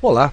Olá,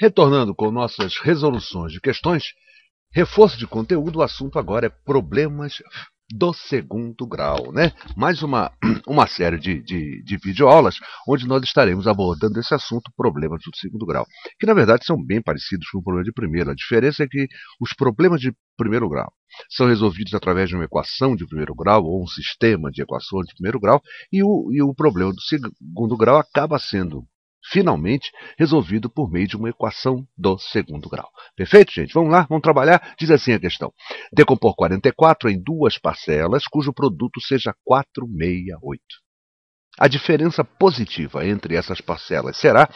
Retornando com nossas resoluções de questões, reforço de conteúdo, o assunto agora é problemas do segundo grau, né? Mais uma, uma série de, de, de videoaulas onde nós estaremos abordando esse assunto, problemas do segundo grau, que na verdade são bem parecidos com o problema de primeiro. A diferença é que os problemas de primeiro grau são resolvidos através de uma equação de primeiro grau ou um sistema de equações de primeiro grau e o, e o problema do segundo grau acaba sendo finalmente resolvido por meio de uma equação do segundo grau. Perfeito, gente? Vamos lá, vamos trabalhar. Diz assim a questão. Decompor 44 em duas parcelas cujo produto seja 468. A diferença positiva entre essas parcelas será...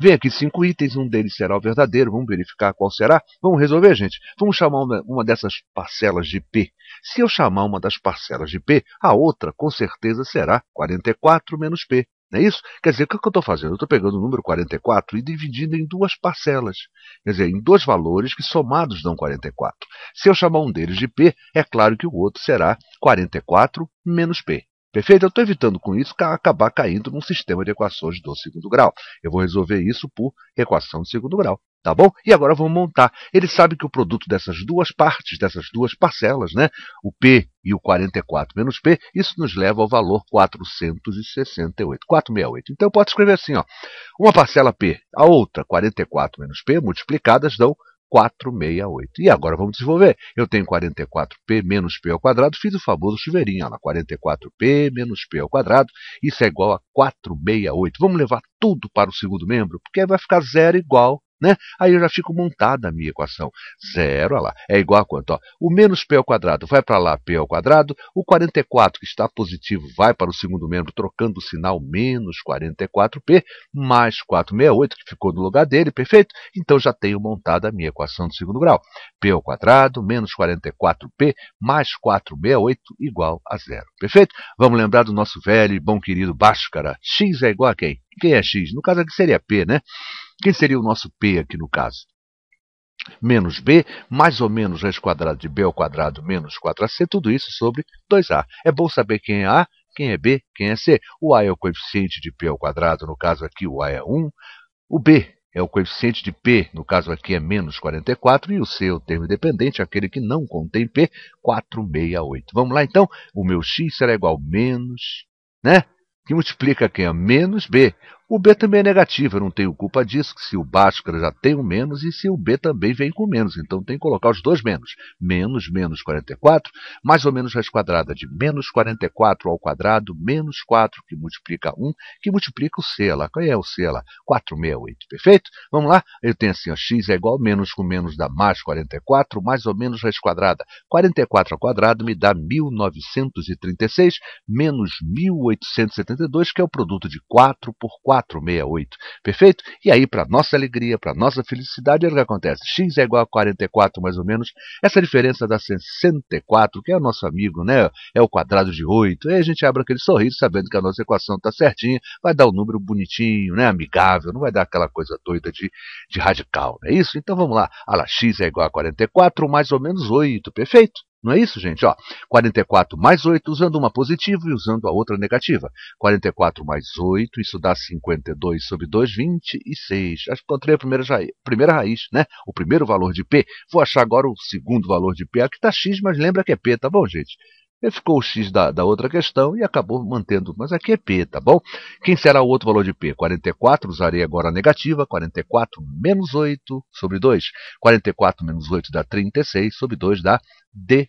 Vem aqui cinco itens, um deles será o verdadeiro, vamos verificar qual será. Vamos resolver, gente? Vamos chamar uma, uma dessas parcelas de P. Se eu chamar uma das parcelas de P, a outra com certeza será 44 menos P. Não é isso? Quer dizer, o que eu estou fazendo? Eu estou pegando o número 44 e dividindo em duas parcelas. Quer dizer, em dois valores que somados dão 44. Se eu chamar um deles de P, é claro que o outro será 44 menos P. Perfeito? Eu estou evitando com isso acabar caindo num sistema de equações do segundo grau. Eu vou resolver isso por equação de segundo grau. Tá bom? E agora vamos montar. Ele sabe que o produto dessas duas partes, dessas duas parcelas, né? o P e o 44 menos P, isso nos leva ao valor 468, 468. Então eu posso escrever assim, ó, uma parcela P, a outra 44 menos P, multiplicadas dão 468. E agora vamos desenvolver. Eu tenho 44p menos p ao quadrado, fiz o famoso chuveirinho. Olha, 44p menos p ao quadrado, isso é igual a 468. Vamos levar tudo para o segundo membro, porque vai ficar zero igual né? Aí eu já fico montada a minha equação. Zero, olha lá, é igual a quanto? Ó, o menos p ao quadrado vai para lá, p ao quadrado. O 44, que está positivo, vai para o segundo membro, trocando o sinal menos 44p, mais 468, que ficou no lugar dele, perfeito? Então já tenho montada a minha equação do segundo grau. p ao quadrado, menos 44p, mais 468, igual a zero, perfeito? Vamos lembrar do nosso velho e bom querido Bhaskara. x é igual a quem? Quem é x? No caso aqui seria p, né? Quem seria o nosso P aqui no caso? Menos B, mais ou menos raiz quadrada de B ao quadrado menos 4AC, tudo isso sobre 2A. É bom saber quem é A, quem é B, quem é C. O A é o coeficiente de P ao quadrado, no caso aqui o A é 1. O B é o coeficiente de P, no caso aqui é menos 44, e o C é o termo independente, aquele que não contém P, 468. Vamos lá então? O meu x será igual a menos, né? Que multiplica quem? É menos B. O B também é negativo, eu não tenho culpa disso, se o Bhaskara já tem um menos e se o B também vem com menos. Então tem que colocar os dois menos. Menos menos 44, mais ou menos raiz quadrada de menos 44 ao quadrado, menos 4, que multiplica 1, que multiplica o C lá. Qual é o C lá? 468, perfeito? Vamos lá? Eu tenho assim, ó, x é igual a menos com menos dá mais 44, mais ou menos raiz quadrada. 44 ao quadrado me dá 1936 menos 1872, que é o produto de 4 por 4. 4468. Perfeito? E aí, para nossa alegria, para nossa felicidade, é o que acontece. X é igual a 44, mais ou menos. Essa diferença dá 64, que é o nosso amigo, né? É o quadrado de 8. E aí a gente abre aquele sorriso, sabendo que a nossa equação está certinha. Vai dar um número bonitinho, né? Amigável, não vai dar aquela coisa doida de, de radical, não é isso? Então vamos lá. A lá, X é igual a 44, mais ou menos 8. Perfeito? Não é isso, gente? Ó, 44 mais 8, usando uma positiva e usando a outra negativa. 44 mais 8, isso dá 52 sobre 2, 26. Já encontrei a primeira, raiz, primeira raiz, né? O primeiro valor de P. Vou achar agora o segundo valor de P. Aqui está X, mas lembra que é P, tá bom, gente? E ficou o x da, da, outra questão e acabou mantendo. Mas aqui é p, tá bom? Quem será o outro valor de p? 44, usarei agora a negativa. 44 menos 8 sobre 2. 44 menos 8 dá 36, sobre 2 dá D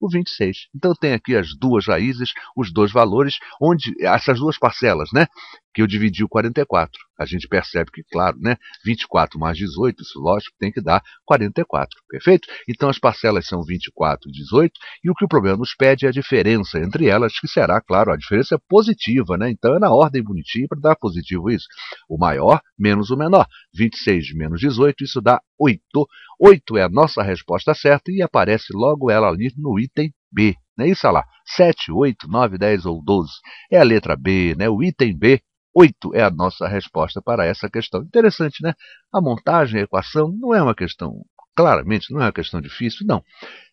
o 26. Então tem aqui as duas raízes, os dois valores, onde essas duas parcelas, né? Que eu dividi o 44. A gente percebe que, claro, né? 24 mais 18, isso lógico, tem que dar 44, perfeito? Então as parcelas são 24 e 18, e o que o problema nos pede é a diferença entre elas, que será, claro, a diferença é positiva, né? Então é na ordem bonitinha para dar positivo isso. O maior menos o menor. 26 menos 18, isso dá 8. 8 é a nossa resposta certa e aparece logo ela ali no item B. Né? Isso lá, 7, 8, 9, 10 ou 12 é a letra B, né? o item B 8 é a nossa resposta para essa questão. Interessante, né? A montagem, a equação, não é uma questão, claramente, não é uma questão difícil, não.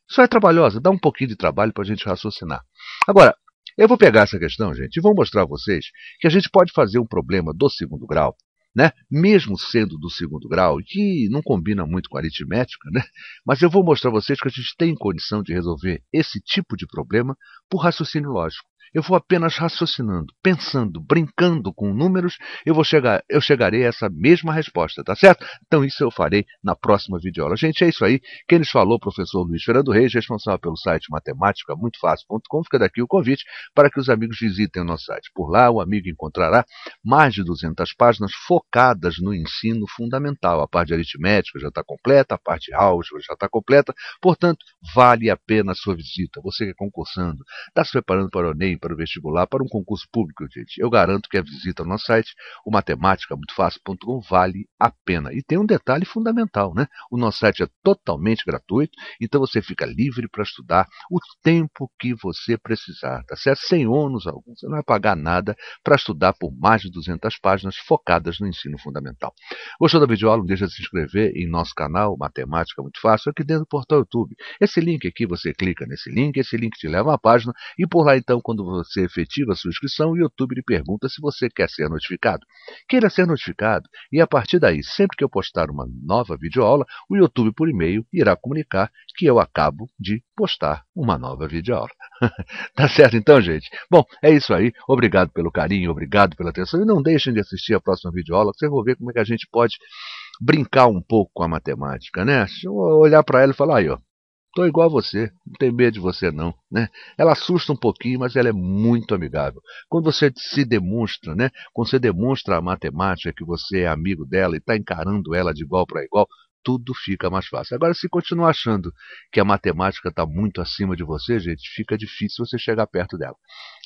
Só é trabalhosa, dá um pouquinho de trabalho para a gente raciocinar. Agora, eu vou pegar essa questão, gente, e vou mostrar a vocês que a gente pode fazer um problema do segundo grau né? mesmo sendo do segundo grau, que não combina muito com a aritmética, né? mas eu vou mostrar a vocês que a gente tem condição de resolver esse tipo de problema por raciocínio lógico. Eu vou apenas raciocinando, pensando, brincando com números, eu vou chegar, eu chegarei a essa mesma resposta, tá certo? Então isso eu farei na próxima videoaula. Gente, é isso aí. Quem nos falou, professor Luiz Fernando Reis, responsável pelo site matemática.muitofácil.com. Fica daqui o convite para que os amigos visitem o nosso site. Por lá o amigo encontrará mais de 200 páginas focadas no ensino fundamental. A parte de aritmética já está completa, a parte de álgebra já está completa. Portanto, vale a pena a sua visita. Você que é concursando, está se preparando para o Enem, para o vestibular, para um concurso público, gente. Eu garanto que a visita ao nosso site, o fácil.com vale a pena. E tem um detalhe fundamental, né? O nosso site é totalmente gratuito, então você fica livre para estudar o tempo que você precisar, tá certo? Sem ônus algum, você não vai pagar nada para estudar por mais de 200 páginas focadas no ensino fundamental. Gostou da videoaula? Não deixa de se inscrever em nosso canal Matemática Muito Fácil, aqui dentro do portal YouTube. Esse link aqui, você clica nesse link, esse link te leva à página e por lá então, quando você efetiva a sua inscrição, o YouTube lhe pergunta se você quer ser notificado. Queira ser notificado e, a partir daí, sempre que eu postar uma nova videoaula, o YouTube, por e-mail, irá comunicar que eu acabo de postar uma nova videoaula. tá certo então, gente? Bom, é isso aí. Obrigado pelo carinho, obrigado pela atenção. E não deixem de assistir a próxima videoaula, que vocês vão ver como é que a gente pode brincar um pouco com a matemática, né? Olhar para ela e falar, aí, ó, Estou igual a você, não tem medo de você não, né? Ela assusta um pouquinho, mas ela é muito amigável. Quando você se demonstra, né? Quando você demonstra a matemática que você é amigo dela e está encarando ela de igual para igual, tudo fica mais fácil. Agora, se continuar achando que a matemática está muito acima de você, gente, fica difícil você chegar perto dela.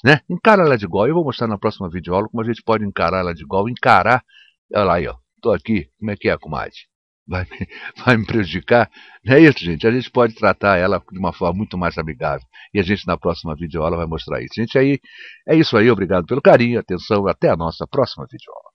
Né? Encara ela de igual. Eu vou mostrar na próxima videoaula como a gente pode encarar ela de igual. Encarar, olha lá aí, aqui, como é que é, comadre? vai me, vai me prejudicar. Não é isso, gente. A gente pode tratar ela de uma forma muito mais amigável. E a gente, na próxima videoaula, vai mostrar isso. Gente, aí é isso aí. Obrigado pelo carinho, atenção. Até a nossa próxima videoaula.